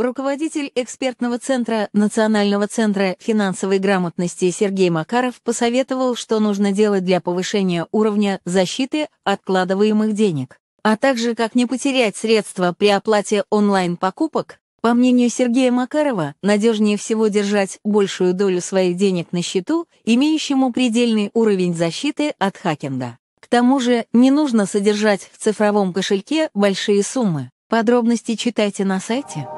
Руководитель экспертного центра Национального центра финансовой грамотности Сергей Макаров посоветовал, что нужно делать для повышения уровня защиты откладываемых денег, а также как не потерять средства при оплате онлайн-покупок. По мнению Сергея Макарова, надежнее всего держать большую долю своих денег на счету, имеющему предельный уровень защиты от хакинга. К тому же не нужно содержать в цифровом кошельке большие суммы. Подробности читайте на сайте.